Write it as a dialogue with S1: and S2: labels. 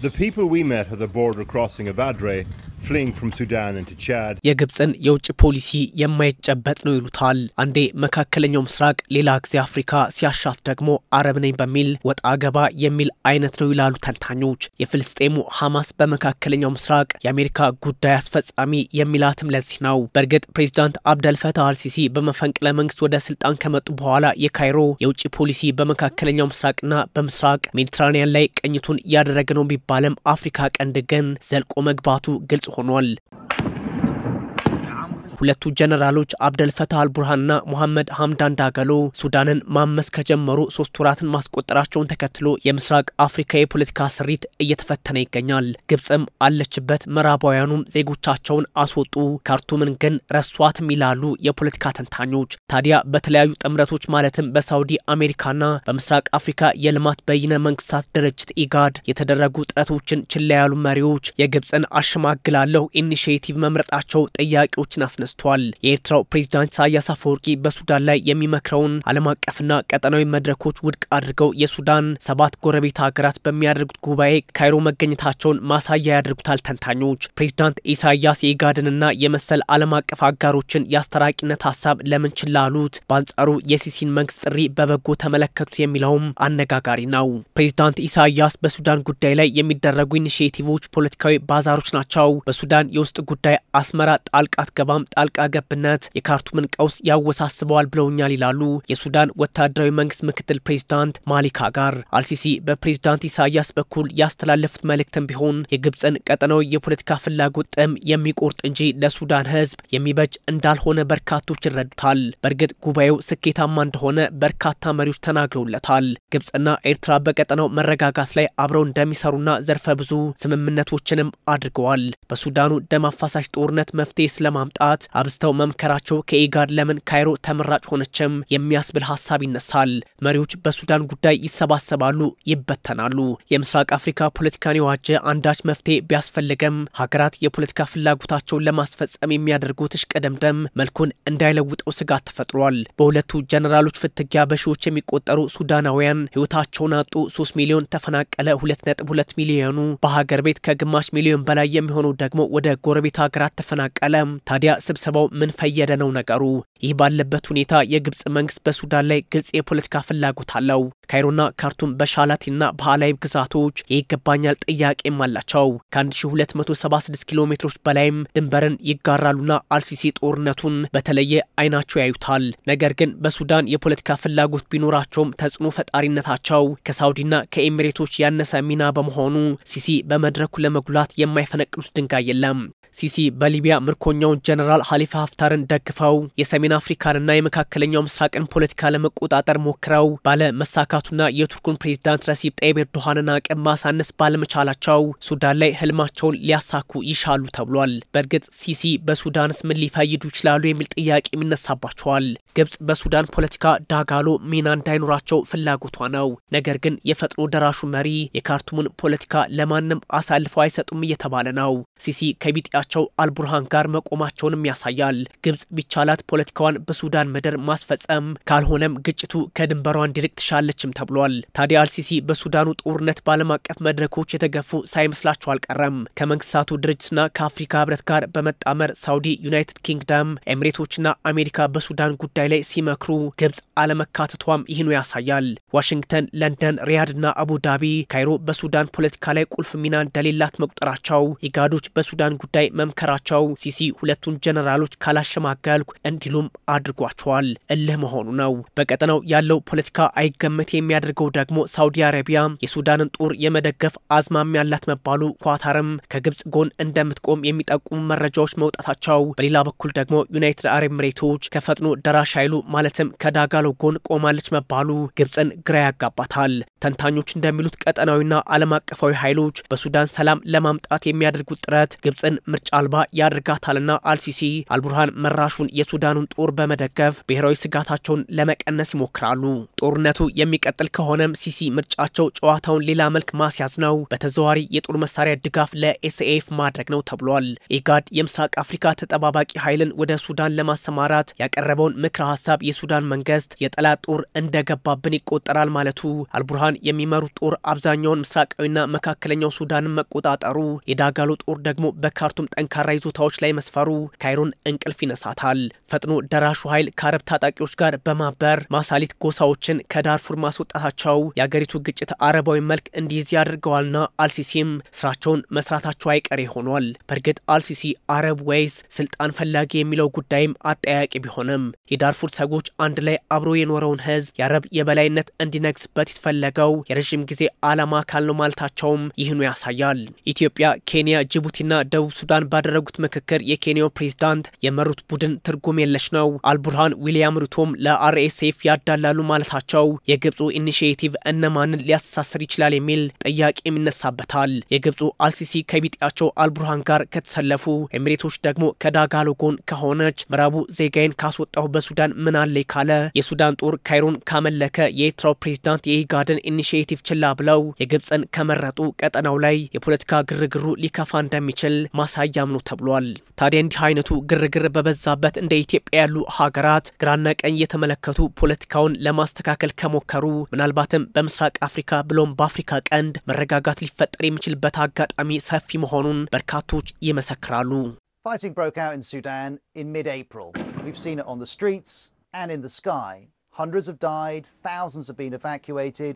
S1: The people we met at the border crossing of Adre የግብፅን የውጭ ፖሊሲ የማይጨበጥ ነው ይሉታል። አንዴ መካከለኛው ምስራቅ፣ ሌላ ጊዜ አፍሪካ ሲያሻት ደግሞ አረብ ነኝ በሚል ወጣ ገባ የሚል አይነት ነው ይላሉ ተንታኞች። የፍልስጤሙ ሐማስ በመካከለኛው ምስራቅ የአሜሪካ ጉዳይ አስፈጻሚ የሚላትም ለዚህ ነው። በእርግጥ ፕሬዚዳንት አብደል አልሲሲ በመፈንቅለ መንግስት ወደ ስልጣን ከመጡ በኋላ የካይሮ የውጭ ፖሊሲ በመካከለኛው ምስራቅና በምስራቅ ሜዲትራኒያን ላይ ቅኝቱን እያደረገ ነው ቢባለም አፍሪካ ቀንድ ግን ዘልቆ መግባቱ ግልጽ ሆኗል። ሁለቱ ጀነራሎች አብደልፈታህ አልቡርሃንና ሙሐመድ ሀምዳን ዳገሎ ሱዳንን ማመስ ከጀመሩ ሶስት ወራትን ማስቆጠራቸውን ተከትሎ የምስራቅ አፍሪካ የፖለቲካ ስሪት እየተፈተነ ይገኛል። ግብጽም አለችበት፣ ምዕራባውያኑም ዜጎቻቸውን አስወጡ፣ ካርቱምን ግን ረሷትም ይላሉ የፖለቲካ ተንታኞች። ታዲያ በተለያዩ ጥምረቶች ማለትም በሳውዲ አሜሪካና በምስራቅ አፍሪካ የልማት በይነ መንግስታት ድርጅት ኢጋድ የተደረጉ ጥረቶችን ችላ ያሉ መሪዎች የግብጽን አሸማግላለሁ ኢኒሽቲቭ መምረጣቸው ጥያቄዎችን አስነስ አንስቷል። የኤርትራው ፕሬዚዳንት ኢሳያስ አፈወርቂ በሱዳን ላይ የሚመክረውን ዓለም አቀፍና ቀጠናዊ መድረኮች ውድቅ አድርገው የሱዳን ሰባት ጎረቤት ሀገራት በሚያደርጉት ጉባኤ ካይሮ መገኘታቸውን ማሳያ ያደርጉታል ተንታኞች። ፕሬዚዳንት ኢሳያስ የኢጋድንና የመሰል ዓለም አቀፍ አጋሮችን የአስተራቂነት ሀሳብ ለምን ችላ አሉት? በአንጻሩ የሲሲን መንግስት ጥሪ በበጎ ተመለከቱት የሚለውም አነጋጋሪ ነው። ፕሬዚዳንት ኢሳያስ በሱዳን ጉዳይ ላይ የሚደረጉ ኢኒሽቲቮች ፖለቲካዊ ባዛሮች ናቸው። በሱዳን የውስጥ ጉዳይ አስመራ ጣልቃት አትገባም፣ ጣልቃ ገብነት የካርቱምን ቀውስ ያወሳስበዋል ብለውኛል ይላሉ የሱዳን ወታደራዊ መንግስት ምክትል ፕሬዚዳንት ማሊካ ጋር። አልሲሲ በፕሬዚዳንት ኢሳያስ በኩል ያስተላለፉት መልእክትም ቢሆን የግብፅን ቀጠናዊ የፖለቲካ ፍላጎት ጥም የሚቆርጥ እንጂ ለሱዳን ህዝብ የሚበጅ እንዳልሆነ በርካቶች ይረዱታል። በእርግጥ ጉባኤው ስኬታማ እንደሆነ በርካታ መሪዎች ተናግረውለታል። ግብፅና ኤርትራ በቀጠናው መረጋጋት ላይ አብረው እንደሚሰሩና ዘርፈ ብዙ ስምምነቶችንም አድርገዋል። በሱዳኑ ደም አፋሳሽ ጦርነት መፍትሄ ስለማምጣት አብዝተው መምከራቸው ከኢጋድ ለምን ካይሮ ተመራጭ ሆነችም የሚያስብል ሀሳብ ይነሳል። መሪዎች በሱዳን ጉዳይ ይሰባሰባሉ፣ ይበተናሉ። የምስራቅ አፍሪካ ፖለቲካን የዋጀ አንዳች መፍትሄ ቢያስፈልገም ሀገራት የፖለቲካ ፍላጎታቸውን ለማስፈጸም የሚያደርጉት እሽቀደምደም መልኩን እንዳይለውጠው ስጋት ተፈጥሯል። በሁለቱ ጀነራሎች ፍትጊያ በሺዎች የሚቆጠሩ ሱዳናውያን ህይወታቸውን አጡ። 3 ሚሊዮን ተፈናቀለ። 2.2 ሚሊዮኑ በሀገር ቤት ከግማሽ ሚሊዮን በላይ የሚሆኑ ደግሞ ወደ ጎረቤት ሀገራት ተፈናቀለ። ታዲያ ስብሰባው ምን ፈየደ ነው ነገሩ። ይህ ባለበት ሁኔታ የግብፅ መንግስት በሱዳን ላይ ግልጽ የፖለቲካ ፍላጎት አለው። ካይሮና ካርቱም በሻላቲና በአላይብ ግዛቶች የይገባኛል ጥያቄም አላቸው። ከ1276 ኪሎ ሜትሮች በላይም ድንበርን ይጋራሉና አልሲሲ ጦርነቱን በተለየ አይናቸው ያዩታል። ነገር ግን በሱዳን የፖለቲካ ፍላጎት ቢኖራቸውም ተጽዕኖ ፈጣሪነታቸው ከሳውዲና ከኤሚሬቶች ያነሰ ሚና በመሆኑ ሲሲ በመድረኩ ለመጉላት የማይፈነቅሉት ድንጋይ የለም። ሲሲ በሊቢያ ምርኮኛውን ጀነራል ሀሊፋ ሀፍታርን ደግፈው የሰሜን አፍሪካንና የመካከለኛው ምስራቅን ፖለቲካ ለመቆጣጠር ሞክረው ባለ መሳካቱና የቱርኩን ፕሬዚዳንት ረሲብ ጣይብ ኤርዶሃንን አቅም ማሳነስ ባለመቻላቸው ሱዳን ላይ ህልማቸውን ሊያሳኩ ይሻሉ ተብሏል። በእርግጥ ሲሲ በሱዳንስ ምን ሊፈይዱ ይችላሉ የሚል ጥያቄ ይነሳባቸዋል። ግብጽ በሱዳን ፖለቲካ ዳጋሎ ሚና እንዳይኖራቸው ፍላጎቷ ነው። ነገር ግን የፈጥኖ ደራሹ መሪ የካርቱምን ፖለቲካ ለማንም አሳልፈው አይሰጡም እየተባለ ነው። ሲሲ ከቢጥያ አቻቸው አልቡርሃን ጋር መቆማቸውንም ያሳያል። ግብጽ ቢቻላት ፖለቲካዋን በሱዳን ምድር ማስፈጸም ካልሆነም ግጭቱ ከድንበሯ እንዲርቅ ትሻለችም ተብሏል። ታዲያ አልሲሲ በሱዳኑ ጦርነት በዓለም አቀፍ መድረኮች የተገፉ ሳይመስላቸው አልቀረም። ከመንግስታቱ ድርጅትና ከአፍሪካ ህብረት ጋር በመጣመር ሳውዲ፣ ዩናይትድ ኪንግደም፣ ኤሚሬቶችና አሜሪካ በሱዳን ጉዳይ ላይ ሲመክሩ ግብጽ አለመካተቷም ይህኑ ያሳያል። ዋሽንግተን፣ ለንደን፣ ሪያድና አቡዳቢ ካይሮ በሱዳን ፖለቲካ ላይ ቁልፍ ሚና እንደሌላት መቁጠራቸው ኢጋዶች በሱዳን ጉዳይ መምከራቸው ሲሲ ሁለቱን ጀነራሎች ካላሸማገልኩ እንዲሉም አድርጓቸዋል። እልህ መሆኑ ነው። በቀጠናው ያለው ፖለቲካ አይገመት የሚያደርገው ደግሞ ሳውዲ አረቢያ የሱዳንን ጦር የመደገፍ አዝማሚያ ያላት መባሉ፣ ኳታርም ከግብጽ ጎን እንደምትቆም የሚጠቁሙ መረጃዎች መውጣታቸው፣ በሌላ በኩል ደግሞ ዩናይትድ አረብ ኤምሬቶች ከፈጥኖ ደራሽ ኃይሉ ማለትም ከዳጋሎ ጎን ቆማለች መባሉ ግብጽን ግራ ያጋባታል። ተንታኞች እንደሚሉት ቀጠናዊና ዓለም አቀፋዊ ኃይሎች በሱዳን ሰላም ለማምጣት የሚያደርጉት ጥረት ግብጽን ምር ምርጫ አልባ ያደርጋታልና አልሲሲ አልቡርሃን መራሹን የሱዳኑን ጦር በመደገፍ ብሔራዊ ስጋታቸውን ለመቀነስ ይሞክራሉ። ጦርነቱ የሚቀጥል ከሆነም ሲሲ ምርጫቸው ጨዋታውን ሌላ መልክ ማስያዝ ነው፣ በተዘዋዋሪ የጦር መሳሪያ ድጋፍ ለኤስኤፍ ማድረግ ነው ተብሏል። ኢጋድ የምስራቅ አፍሪካ ተጠባባቂ ኃይልን ወደ ሱዳን ለማሰማራት ያቀረበውን ምክረ ሀሳብ የሱዳን መንግስት የጠላት ጦር እንደገባብን ይቆጠራል ማለቱ አልቡርሃን የሚመሩት ጦር አብዛኛውን ምስራቃዊና መካከለኛው ሱዳንን መቆጣጠሩ የዳጋሎ ጦር ደግሞ በካርቱም ጠንካራ ይዞታዎች ላይ መስፈሩ ካይሮን እንቅልፍ ይነሳታል። ፈጥኖ ደራሹ ኃይል ከአረብ ታጣቂዎች ጋር በማበር ማሳሊት ጎሳዎችን ከዳርፉር ማስወጣታቸው የአገሪቱ ግጭት አረባዊ መልክ እንዲይዝ ያደርገዋልና አልሲሲም ስራቸውን መስራታቸው አይቀሬ ሆኗል። በእርግጥ አልሲሲ አረብ ወይስ ስልጣን ፈላጊ የሚለው ጉዳይም አጠያቂ ቢሆንም የዳርፉር ሰዎች አንድ ላይ አብሮ የኖረውን ህዝብ የአረብ የበላይነት እንዲነግስበት የተፈለገው የረዥም ጊዜ ዓላማ አካል ነው ማለታቸውም ይህኑ ያሳያል። ኢትዮጵያ፣ ኬንያ፣ ጅቡቲና ደቡብ ሱዳን ቡርሃን ባደረጉት ምክክር የኬንያው ፕሬዝዳንት የመሩት ቡድን ትርጉም የለሽ ነው፣ አልቡርሃን ዊልያም ሩቶም ለአርኤስኤፍ ያዳላሉ ማለታቸው የግብፁ ኢኒሽቲቭ እነማንን ሊያስተሳስር ይችላል የሚል ጥያቄም ይነሳበታል። የግብፁ አልሲሲ ከቢጤያቸው አልቡርሃን ጋር ከተሰለፉ ኤሚሬቶች ደግሞ ከዳጋሎ ጎን ከሆነች ምዕራቡ ዜጋዬን ካስወጣሁ በሱዳን ምን ካለ የሱዳን ጦር ካይሮን ካመለከ የኤርትራው ፕሬዝዳንት የኢጋድን ኢኒሽቲቭ ችላ ብለው የግብፅን ከመረጡ ቀጠናው ላይ የፖለቲካ ግርግሩ ሊከፋ እንደሚችል ማሳ አያሳያም ነው ተብሏል። ታዲያ እንዲህ አይነቱ ግርግር በበዛበት እንደ ኢትዮጵያ ያሉ ሀገራት ግራና ቀኝ የተመለከቱ ፖለቲካውን ለማስተካከል ከሞከሩ ምናልባትም በምስራቅ አፍሪካ ብሎም በአፍሪካ ቀንድ መረጋጋት ሊፈጠር የሚችልበት አጋጣሚ ሰፊ መሆኑን በርካቶች ይመሰክራሉ። Fighting broke out in Sudan in mid-April. We've seen it on the streets and in the sky. Hundreds have died, thousands have been evacuated,